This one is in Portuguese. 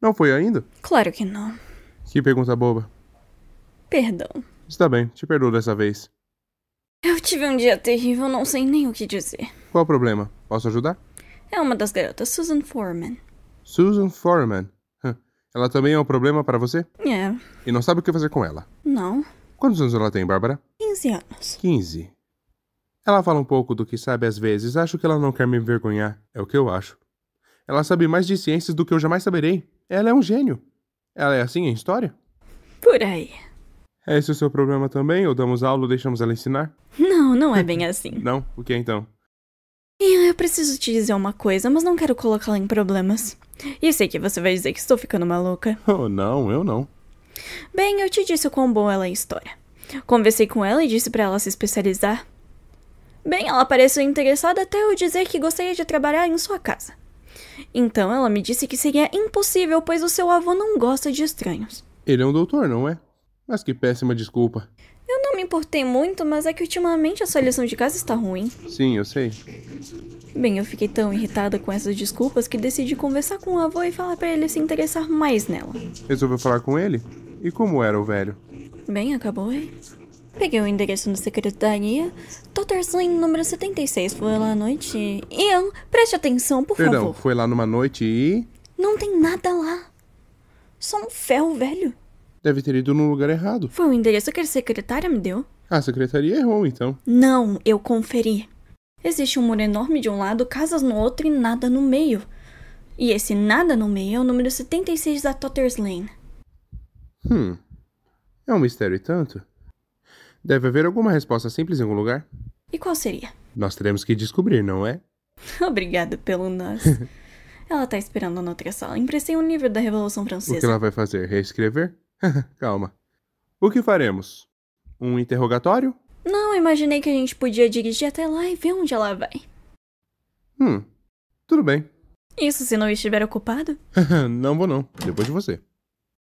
Não foi ainda? Claro que não. Que pergunta boba. Perdão. Está bem, te perdoo dessa vez. Eu tive um dia terrível, não sei nem o que dizer. Qual o problema? Posso ajudar? É uma das garotas, Susan Foreman. Susan Foreman? Ela também é um problema para você? É. E não sabe o que fazer com ela? Não. Quantos anos ela tem, Bárbara? 15 anos. 15. Ela fala um pouco do que sabe às vezes. Acho que ela não quer me envergonhar. É o que eu acho. Ela sabe mais de ciências do que eu jamais saberei. Ela é um gênio. Ela é assim em história? Por aí. É esse é o seu problema também? Ou damos aula ou deixamos ela ensinar? Não, não é bem assim. não? O que então? Eu preciso te dizer uma coisa, mas não quero colocá-la em problemas. E sei que você vai dizer que estou ficando maluca. Oh, não, eu não. Bem, eu te disse o quão bom ela é em história. Conversei com ela e disse para ela se especializar. Bem, ela pareceu interessada até eu dizer que gostaria de trabalhar em sua casa. Então ela me disse que seria impossível, pois o seu avô não gosta de estranhos. Ele é um doutor, não é? Mas que péssima desculpa. Eu não me importei muito, mas é que ultimamente a sua lição de casa está ruim. Sim, eu sei. Bem, eu fiquei tão irritada com essas desculpas que decidi conversar com o avô e falar para ele se interessar mais nela. Resolveu falar com ele? E como era o velho? Bem, acabou aí. Peguei o endereço da secretaria. Totterslin, número 76. Foi lá à noite. Ian, preste atenção, por Perdão, favor. foi lá numa noite e. Não tem nada lá. Só um ferro velho. Deve ter ido no lugar errado. Foi o endereço que a secretária me deu. Ah, a secretaria errou, então. Não, eu conferi. Existe um muro enorme de um lado, casas no outro e nada no meio. E esse nada no meio é o número 76 da Totter's Lane. Hum. É um mistério e tanto. Deve haver alguma resposta simples em algum lugar? E qual seria? Nós teremos que descobrir, não é? Obrigada pelo nós. ela tá esperando na outra sala. Emprestei um livro da Revolução Francesa. O que ela vai fazer? Reescrever? Calma. O que faremos? Um interrogatório? Não, imaginei que a gente podia dirigir até lá e ver onde ela vai. Hum, tudo bem. Isso se não estiver ocupado? não vou não, depois de você.